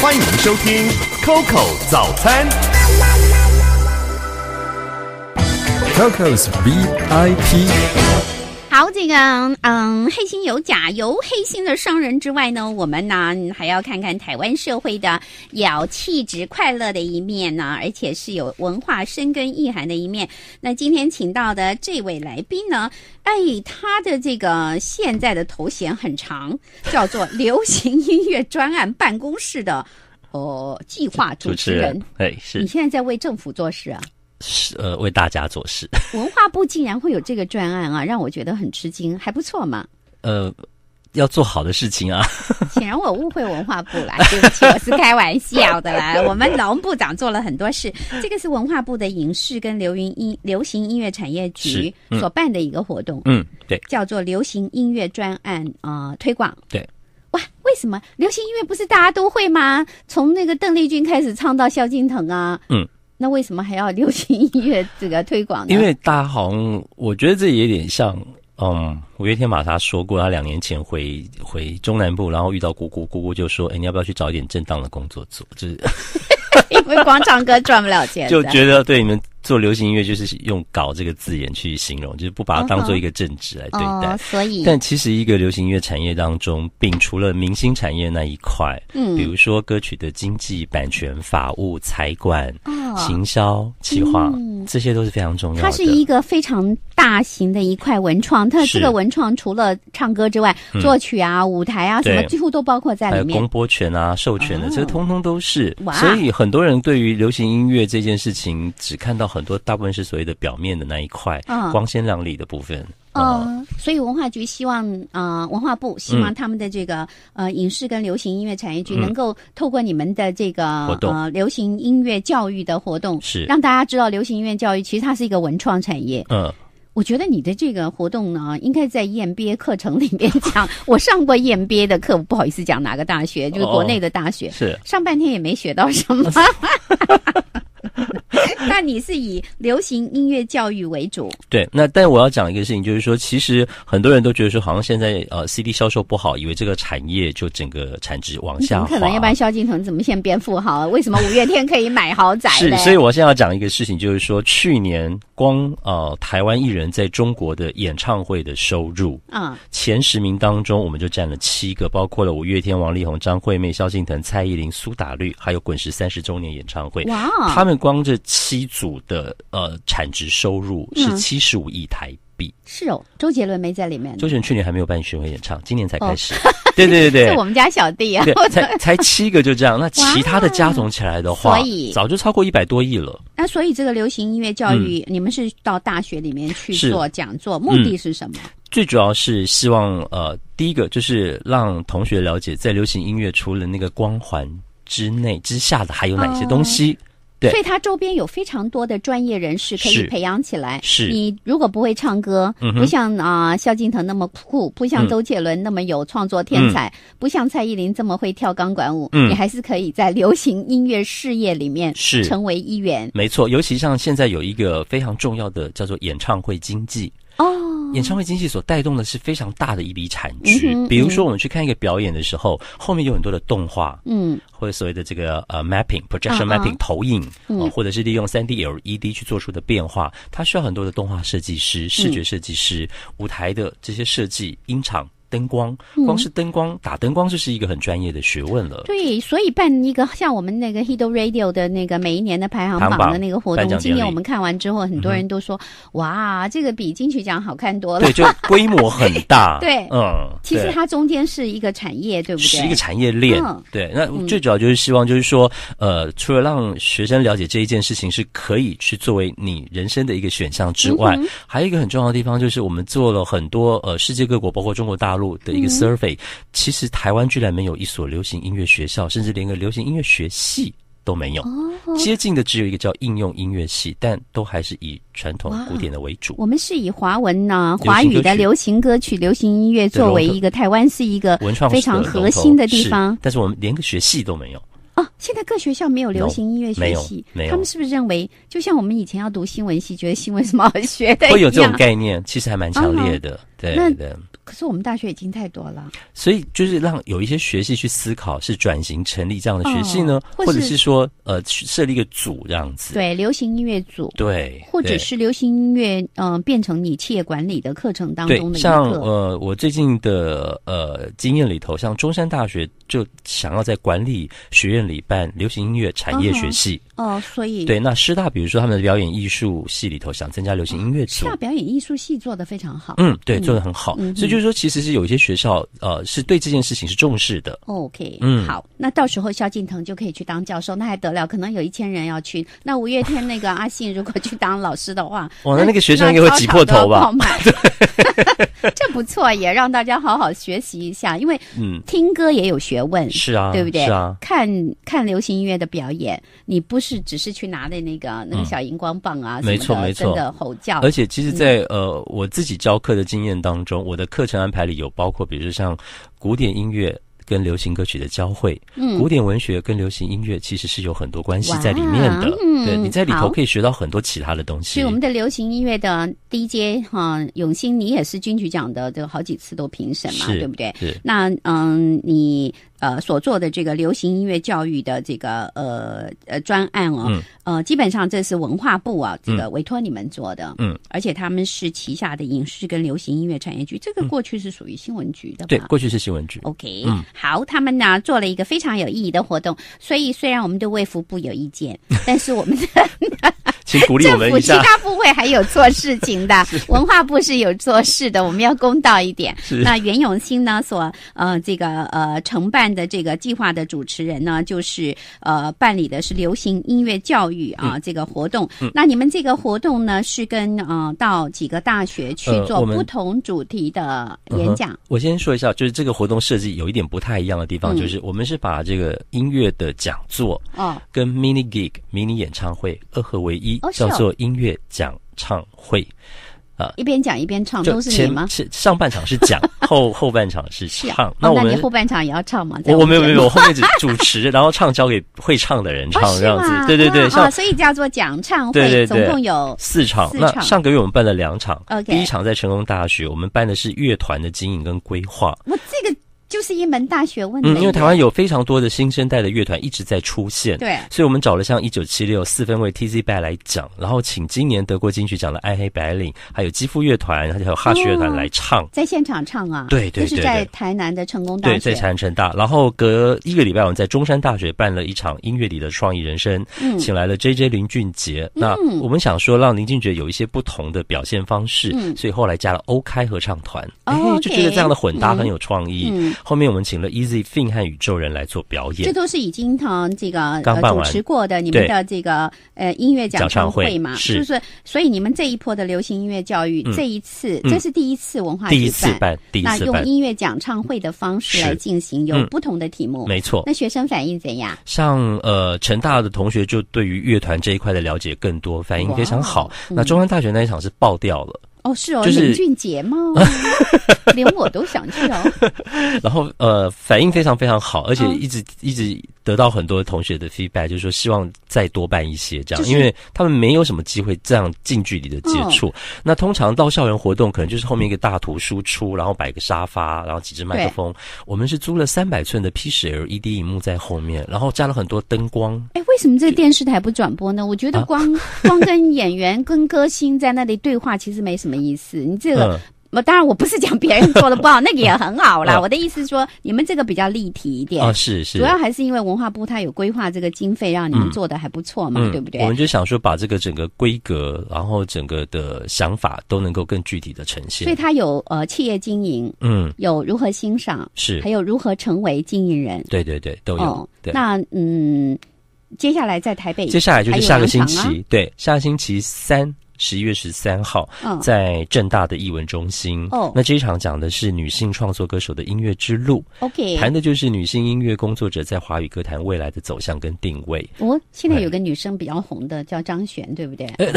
欢迎收听 Coco 早餐，Coco's VIP。好，这个嗯，黑心有假，有黑心的商人之外呢，我们呢还要看看台湾社会的有气质、快乐的一面呢，而且是有文化深根意涵的一面。那今天请到的这位来宾呢，哎，他的这个现在的头衔很长，叫做流行音乐专案办公室的哦计划主持人。哎，是。你现在在为政府做事啊？是呃，为大家做事。文化部竟然会有这个专案啊，让我觉得很吃惊，还不错嘛。呃，要做好的事情啊。显然我误会文化部了，对不起，我是开玩笑的啦。我们龙部长做了很多事，这个是文化部的影视跟流云音流行音乐产业局所办的一个活动，嗯，对，叫做流行音乐专案啊，推广。对，哇，为什么流行音乐不是大家都会吗？从那个邓丽君开始唱到萧敬腾啊，嗯。那为什么还要流行音乐这个推广呢？因为大家好像我觉得这有点像，嗯，五月天马莎说过，他两年前回回中南部，然后遇到姑姑，姑姑就说：“哎，你要不要去找一点正当的工作做？”就是 因为广场歌赚不了钱，就觉得对你们。做流行音乐就是用“搞”这个字眼去形容，就是不把它当做一个政治来对待。所以，但其实一个流行音乐产业当中，并除了明星产业那一块，嗯，比如说歌曲的经济、版权、法务、财管、行销、企划，这些都是非常重要的。它是一个非常大型的一块文创，它这个文创除了唱歌之外，作曲啊、舞台啊什么，几乎都包括在里面。公播权啊、授权的，这通通都是。所以很多人对于流行音乐这件事情，只看到很多大部分是所谓的表面的那一块光鲜亮丽的部分。嗯，所以文化局希望啊，文化部希望他们的这个呃影视跟流行音乐产业局能够透过你们的这个呃流行音乐教育的活动，是让大家知道流行音乐教育其实它是一个文创产业。嗯。我觉得你的这个活动呢，应该在燕 a 课程里面讲。我上过燕 a 的课，不好意思讲哪个大学，就是国内的大学，是上半天也没学到什么。那 你是以流行音乐教育为主？对，那但我要讲一个事情，就是说，其实很多人都觉得说，好像现在呃 CD 销售不好，以为这个产业就整个产值往下。可能？要不然萧敬腾怎么现变富豪？为什么五月天可以买豪宅？是，所以我现在要讲一个事情，就是说，去年光呃台湾艺人在中国的演唱会的收入，啊前十名当中，我们就占了七个，包括了五月天、王力宏、张惠妹、萧敬腾、蔡依林、苏打绿，还有滚石三十周年演唱会。哇，他们光这。七组的呃产值收入是七十五亿台币，是哦。周杰伦没在里面，周杰伦去年还没有办巡回演唱，今年才开始。对对对对，我们家小弟啊，才才七个就这样，那其他的加总起来的话，所以早就超过一百多亿了。那所以这个流行音乐教育，你们是到大学里面去做讲座，目的是什么？最主要是希望呃，第一个就是让同学了解，在流行音乐除了那个光环之内之下的还有哪些东西。所以他周边有非常多的专业人士可以培养起来。是，你如果不会唱歌，不像啊萧敬腾那么酷，不像周杰伦那么有创作天才，不像蔡依林这么会跳钢管舞，你还是可以在流行音乐事业里面是成为一员。没错，尤其像现在有一个非常重要的叫做演唱会经济哦。演唱会经济所带动的是非常大的一笔产值。比如说，我们去看一个表演的时候，后面有很多的动画，嗯，或者所谓的这个呃 mapping projection mapping 投影，嗯或者是利用三 D L E D 去做出的变化，它需要很多的动画设计师、视觉设计师、舞台的这些设计、音场。灯光光是灯光打灯光就是一个很专业的学问了。对，所以办一个像我们那个 h i d o Radio 的那个每一年的排行榜的那个活动，今天我们看完之后，很多人都说：“哇，这个比金曲奖好看多了。”对，就规模很大。对，嗯，其实它中间是一个产业，对不对？是一个产业链。对，那最主要就是希望，就是说，呃，除了让学生了解这一件事情是可以去作为你人生的一个选项之外，还有一个很重要的地方就是我们做了很多呃世界各国，包括中国大陆。的一个 survey，其实台湾居然没有一所流行音乐学校，甚至连个流行音乐学系都没有。接近的只有一个叫应用音乐系，但都还是以传统古典的为主。我们是以华文呢、华语的流行歌曲、流行音乐作为一个台湾是一个文创非常核心的地方。但是我们连个学系都没有哦，现在各学校没有流行音乐学系，没有他们是不是认为，就像我们以前要读新闻系，觉得新闻什么好学的，会有这种概念？其实还蛮强烈的，对对。可是我们大学已经太多了，所以就是让有一些学系去思考是转型成立这样的学系呢，或者是说呃设立一个组这样子。对，流行音乐组，对，或者是流行音乐嗯变成你企业管理的课程当中的一个。像呃我最近的呃经验里头，像中山大学。就想要在管理学院里办流行音乐产业学系哦，所以对那师大，比如说他们的表演艺术系里头，想增加流行音乐。师大表演艺术系做的非常好，嗯，对，做的很好。所以就是说，其实是有一些学校呃，是对这件事情是重视的。OK，嗯，好，那到时候萧敬腾就可以去当教授，那还得了？可能有一千人要去。那五月天那个阿信如果去当老师的话，哇，那那个学生应该会挤破头吧？这不错，也让大家好好学习一下，因为嗯，听歌也有学。问是啊，对不对？是啊，看看流行音乐的表演，你不是只是去拿的那个那个小荧光棒啊？没错，没错，真的吼叫。而且其实，在呃我自己教课的经验当中，我的课程安排里有包括，比如像古典音乐跟流行歌曲的交汇，古典文学跟流行音乐其实是有很多关系在里面的。对，你在里头可以学到很多其他的东西。所以，我们的流行音乐的 DJ 哈永兴，你也是金曲奖的这个好几次都评审嘛，对不对？是。那嗯，你。呃，所做的这个流行音乐教育的这个呃呃专案哦，呃，基本上这是文化部啊这个委托你们做的，嗯，而且他们是旗下的影视跟流行音乐产业局，这个过去是属于新闻局的，对，过去是新闻局。OK，好，他们呢做了一个非常有意义的活动，所以虽然我们对卫福部有意见，但是我们政府 其他部会还有做事情的，文化部是有做事的，我们要公道一点。那袁永新呢所呃这个呃承办。的这个计划的主持人呢，就是呃办理的是流行音乐教育啊这个活动。那你们这个活动呢，是跟呃到几个大学去做不同主题的演讲。我先说一下，就是这个活动设计有一点不太一样的地方，就是我们是把这个音乐的讲座，啊，跟 mini gig 迷你演唱会二合为一，叫做音乐讲唱会。一边讲一边唱都是你吗？上上半场是讲，后后半场是唱。那我们后半场也要唱吗？我没有没有，我 后面只主持，然后唱交给会唱的人唱这样子。对对对，所以叫做讲唱会。对对对，总共有四场。那上个月我们办了两场，第一场在成功大学，我们办的是乐团的经营跟规划。我这个。就是一门大学问。嗯，因为台湾有非常多的新生代的乐团一直在出现，对，所以我们找了像一九七六四分位 Tz. Bay 来讲，然后请今年德国金曲奖的暗黑白领，还有肌肤乐团，还有哈士乐团来唱，在现场唱啊，对对对，是在台南的成功大学，在台南城大，然后隔一个礼拜，我们在中山大学办了一场音乐里的创意人生，请来了 J.J. 林俊杰。那我们想说让林俊杰有一些不同的表现方式，所以后来加了 OK 合唱团，哎，就觉得这样的混搭很有创意。后面我们请了 Easy f i n 和宇宙人来做表演，这都是已经堂这个刚办完、主持过的你们的这个呃音乐讲唱会嘛，是就是所以你们这一波的流行音乐教育，这一次这是第一次文化第一次办，那用音乐讲唱会的方式来进行有不同的题目，没错。那学生反应怎样？像呃，成大的同学就对于乐团这一块的了解更多，反应非常好。那中央大学那一场是爆掉了。哦，是哦，林俊杰吗？连我都想去哦。然后呃，反应非常非常好，而且一直一直。得到很多同学的 feedback，就是说希望再多办一些这样，因为他们没有什么机会这样近距离的接触。那通常到校园活动，可能就是后面一个大图输出，然后摆个沙发，然后几只麦克风。我们是租了三百寸的 P 十 LED 荧幕在后面，然后加了很多灯光。哎，为什么这个电视台不转播呢？我觉得光光跟演员、跟歌星在那里对话，其实没什么意思。你这个。那当然，我不是讲别人做的不好，那个也很好啦。我的意思是说，你们这个比较立体一点，是是。主要还是因为文化部它有规划这个经费，让你们做的还不错嘛，对不对？我们就想说，把这个整个规格，然后整个的想法都能够更具体的呈现。所以它有呃企业经营，嗯，有如何欣赏是，还有如何成为经营人，对对对，都有。那嗯，接下来在台北，接下来就是下个星期，对，下个星期三。十一月十三号，在正大的艺文中心。哦，那这一场讲的是女性创作歌手的音乐之路。OK，谈的就是女性音乐工作者在华语歌坛未来的走向跟定位。哦，现在有个女生比较红的叫张悬，对不对？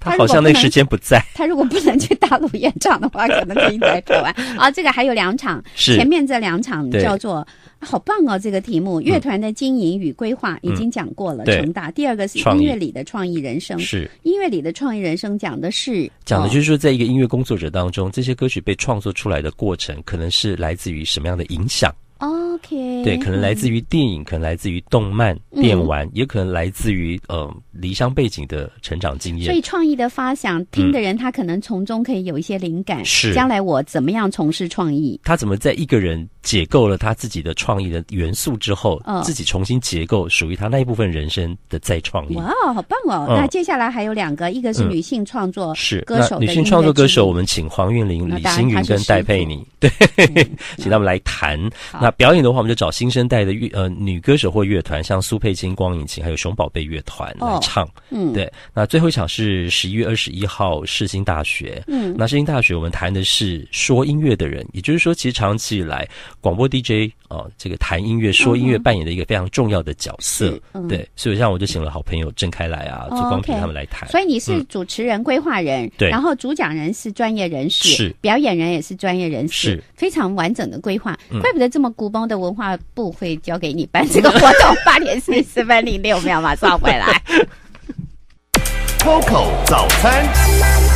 她好像那时间不在。她如果不能 去大陆演唱的话，可能可以来台湾。啊，这个还有两场，前面这两场叫做。好棒哦！这个题目，乐团的经营与规划已经讲过了。成大第二个是音乐里的创意人生。是音乐里的创意人生讲的是讲的就是说，在一个音乐工作者当中，这些歌曲被创作出来的过程，可能是来自于什么样的影响？OK，对，可能来自于电影，可能来自于动漫、电玩，也可能来自于呃离乡背景的成长经验。所以创意的发想，听的人他可能从中可以有一些灵感，是将来我怎么样从事创意？他怎么在一个人？解构了他自己的创意的元素之后，嗯，自己重新结构属于他那一部分人生的再创意。哇好棒哦！那接下来还有两个，一个是女性创作是歌手，女性创作歌手，我们请黄韵玲、李星云跟戴佩妮，对，请他们来谈。那表演的话，我们就找新生代的乐呃女歌手或乐团，像苏佩金、光影晴，还有熊宝贝乐团来唱。嗯，对。那最后一场是十一月二十一号，世新大学。嗯，那世新大学我们谈的是说音乐的人，也就是说，其实长期以来。广播 DJ 哦，这个谈音乐、说音乐扮演的一个非常重要的角色，对，所以像我就请了好朋友郑开来啊、左光平他们来谈。所以你是主持人、规划人，对，然后主讲人是专业人士，是，表演人也是专业人士，是非常完整的规划。怪不得这么古邦的文化部会交给你办这个活动。八点四十分零六秒，马上回来。Coco 早餐。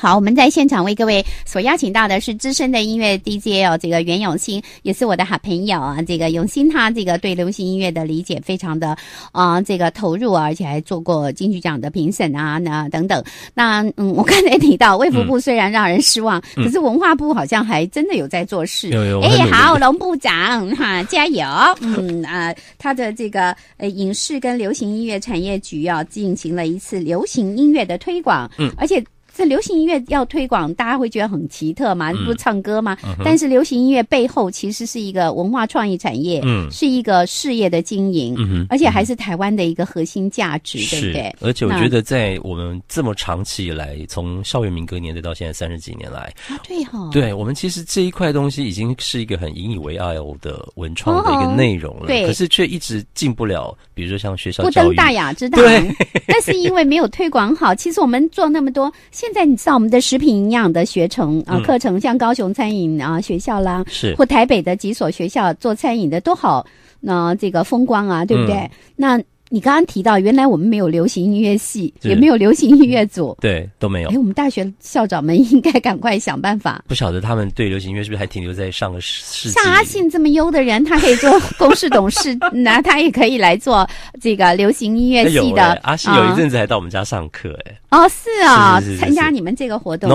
好，我们在现场为各位所邀请到的是资深的音乐 DJ 哦，这个袁永新也是我的好朋友啊。这个永兴他这个对流行音乐的理解非常的啊，这个投入，而且还做过金曲奖的评审啊，那等等。那嗯，我刚才提到，卫福部虽然让人失望，可是文化部好像还真的有在做事。哎，好，龙部长哈，加油！嗯啊，他的这个呃影视跟流行音乐产业局啊，进行了一次流行音乐的推广，嗯，而且。流行音乐要推广，大家会觉得很奇特嘛？不是唱歌吗？但是流行音乐背后其实是一个文化创意产业，是一个事业的经营，而且还是台湾的一个核心价值，对不对？而且我觉得，在我们这么长期以来，从邵元明隔年代到现在三十几年来，对哈，对我们其实这一块东西已经是一个很引以为傲的文创的一个内容了，对，可是却一直进不了，比如说像学校不登大雅之堂，对，那是因为没有推广好。其实我们做那么多现现在，你上我们的食品营养的学程啊，课程，像高雄餐饮啊学校啦，是或台北的几所学校做餐饮的都好，那这个风光啊，对不对？那。你刚刚提到，原来我们没有流行音乐系，也没有流行音乐组，对，都没有。哎，我们大学校长们应该赶快想办法。不晓得他们对流行音乐是不是还停留在上个世？像阿信这么优的人，他可以做公司董事，那他也可以来做这个流行音乐系的。阿信有一阵子还到我们家上课，哎，哦，是啊，是参加你们这个活动。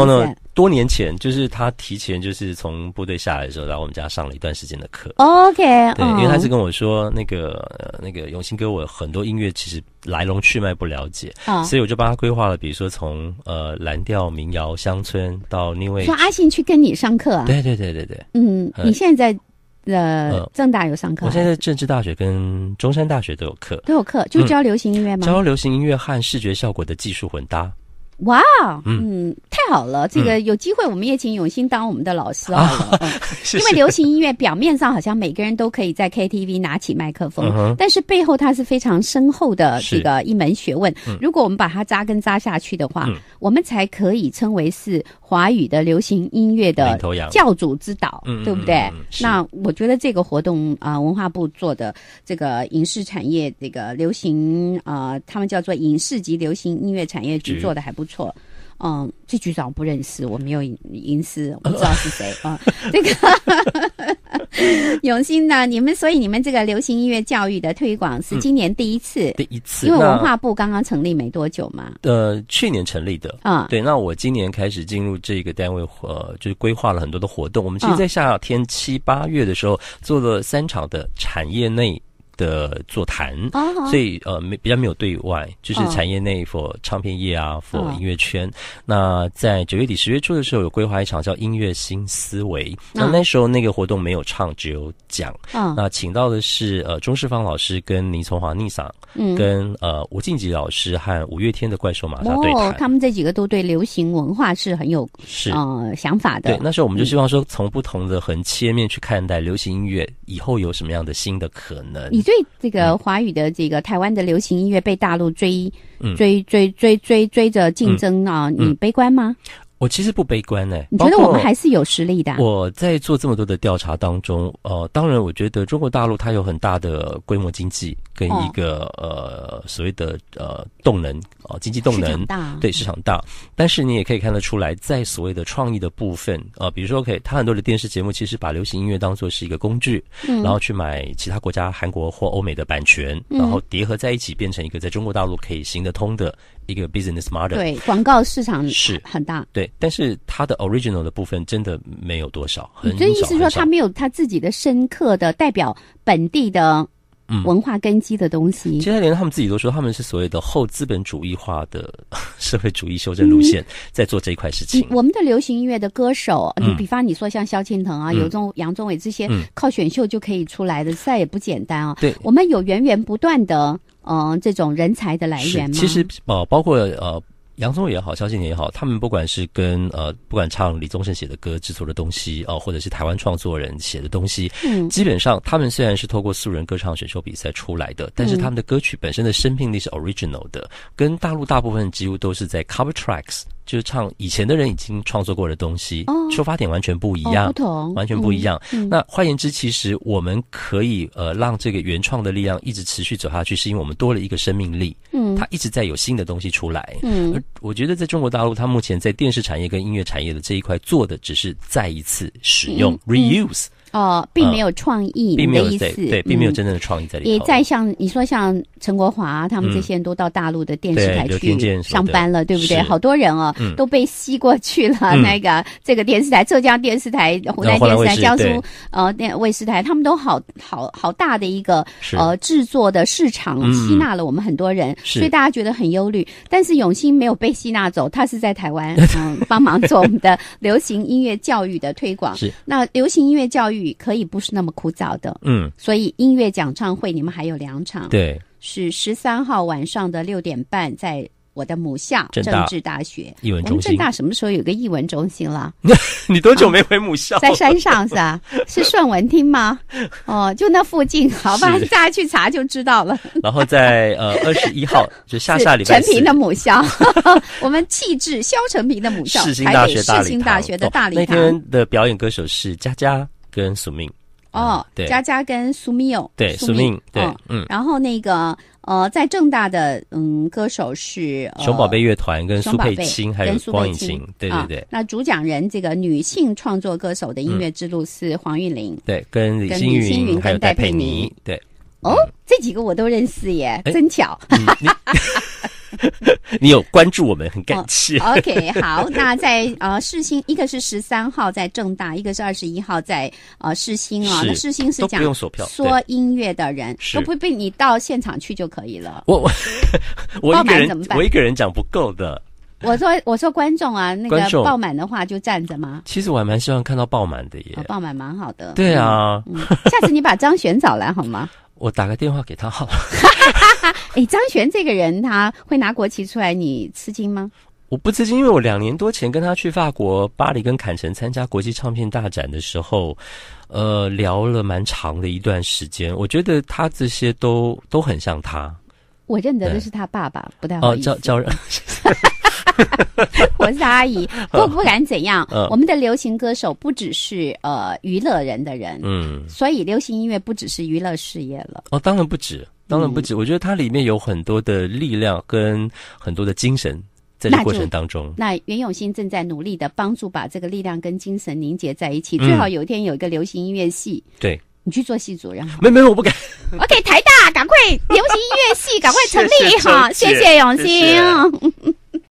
多年前，就是他提前，就是从部队下来的时候，来我们家上了一段时间的课。OK，对，因为他是跟我说，那个呃，那个永新哥，我很多音乐其实来龙去脉不了解，所以我就帮他规划了，比如说从呃蓝调、民谣、乡村到另外，说阿信去跟你上课，啊？对对对对对，嗯，你现在在。呃，郑大有上课，我现在政治大学跟中山大学都有课，都有课，就教流行音乐吗？教流行音乐和视觉效果的技术混搭。哇哦，嗯。太好了，这个有机会我们也请永新当我们的老师哦。因为流行音乐表面上好像每个人都可以在 KTV 拿起麦克风，但是背后它是非常深厚的这个一门学问。如果我们把它扎根扎下去的话，我们才可以称为是华语的流行音乐的教主之岛，对不对？那我觉得这个活动啊，文化部做的这个影视产业这个流行啊，他们叫做影视及流行音乐产业局做的还不错。嗯，这局长不认识，我没有隐私，我不知道是谁 啊。这个永兴呢，你们所以你们这个流行音乐教育的推广是今年第一次，第一次，因为文化部刚刚成立没多久嘛。呃，去年成立的啊，对。那我今年开始进入这个单位，呃，就是规划了很多的活动。我们其实，在夏天七八月的时候，做了三场的产业内。的座谈，所以呃没比较没有对外，就是产业内 for 唱片业啊，huh.，for 音乐圈。那在九月底十月初的时候，有规划一场叫“音乐新思维”。那那时候那个活动没有唱，只有讲。那请到的是呃钟世芳老师跟倪从华、逆嗓，跟呃吴静吉老师和五月天的怪兽马扎对谈。他们这几个都对流行文化是很有是呃想法的。对，那时候我们就希望说，从不同的横切面去看待流行音乐以后有什么样的新的可能。对这个华语的这个台湾的流行音乐被大陆追追追追追追着竞争啊，你悲观吗？我其实不悲观呢。你觉得我们还是有实力的。我在做这么多的调查当中，呃，当然，我觉得中国大陆它有很大的规模经济跟一个呃所谓的呃动能啊，经济动能大，对市场大。但是你也可以看得出来，在所谓的创意的部分啊，比如说，OK，它很多的电视节目其实把流行音乐当做是一个工具，然后去买其他国家韩国或欧美的版权，然后叠合在一起变成一个在中国大陆可以行得通的。一个 business model，对广告市场是很大，对，但是它的 original 的部分真的没有多少。所以意思说，它没有它自己的深刻的代表本地的嗯文化根基的东西。其实连他们自己都说，他们是所谓的后资本主义化的 社会主义修正路线，在做这一块事情。我们的流行音乐的歌手，你比方你说像萧敬腾啊，有中杨宗纬这些靠选秀就可以出来的，再也不简单啊。对，我们有源源不断的。嗯，这种人才的来源吗？其实哦，包括呃，杨宗纬也好，萧敬腾也好，他们不管是跟呃，不管唱李宗盛写的歌制作的东西，哦，或者是台湾创作人写的东西，嗯，基本上他们虽然是透过素人歌唱选秀比赛出来的，但是他们的歌曲本身的生命力是 original 的，跟大陆大部分几乎都是在 cover tracks。就是唱以前的人已经创作过的东西，出发点完全不一样，不同，完全不一样。那换言之，其实我们可以呃让这个原创的力量一直持续走下去，是因为我们多了一个生命力。嗯，它一直在有新的东西出来。嗯，我觉得在中国大陆，它目前在电视产业跟音乐产业的这一块做的只是再一次使用 reuse。哦，并没有创意的意思，对，并没有真正的创意在里面。也在像你说，像陈国华他们这些人都到大陆的电视台去上班了，对不对？好多人哦，都被吸过去了。那个这个电视台，浙江电视台、湖南电视台、江苏呃电卫视台，他们都好好好大的一个呃制作的市场，吸纳了我们很多人，所以大家觉得很忧虑。但是永兴没有被吸纳走，他是在台湾 嗯帮忙做我们的流行音乐教育的推广。是那流行音乐教育。可以不是那么枯燥的，嗯，所以音乐讲唱会你们还有两场，对，是十三号晚上的六点半，在我的母校政治大学我们政大什么时候有个译文中心了？你多久没回母校？在山上是吧？是顺文厅吗？哦，就那附近，好吧，大家去查就知道了。然后在呃 二十一号就下下礼拜，陈平的母校，我们气质肖陈平的母校，世新大学，世新大学的大礼堂。那天的表演歌手是佳佳。跟苏明哦，对，佳佳跟苏米欧，对，苏明，对，嗯，然后那个呃，在正大的嗯，歌手是熊宝贝乐团跟苏佩青还有黄雨晴，对对对。那主讲人这个女性创作歌手的音乐之路是黄韵玲，对，跟跟星云还有戴佩妮，对。哦，这几个我都认识耶，真巧。你有关注我们，很感谢。OK，好，那在呃世新，一个是十三号在正大，一个是二十一号在呃世新啊。世新是讲不用票，说音乐的人都不必你到现场去就可以了。我我 我一个人我一个人讲不够的。我说我说观众啊，那个爆满的话就站着吗？其实我还蛮希望看到爆满的耶，爆满蛮好的。对啊，下次你把张璇找来好吗？我打个电话给他哈。哈哈！哎，张悬这个人，他会拿国旗出来，你吃惊吗？我不吃惊，因为我两年多前跟他去法国巴黎跟坎城参加国际唱片大展的时候，呃，聊了蛮长的一段时间。我觉得他这些都都很像他。我认得的是他爸爸，不太好意思。我是阿姨，不不敢怎样。我们的流行歌手不只是呃娱乐人的人，嗯，所以流行音乐不只是娱乐事业了。哦，当然不止。当然不止，我觉得它里面有很多的力量跟很多的精神在这过程当中。那袁永新正在努力的帮助把这个力量跟精神凝结在一起。最好有一天有一个流行音乐系，对你去做系主，然后没没，我不敢。OK，台大赶快流行音乐系赶快成立哈，谢谢永新。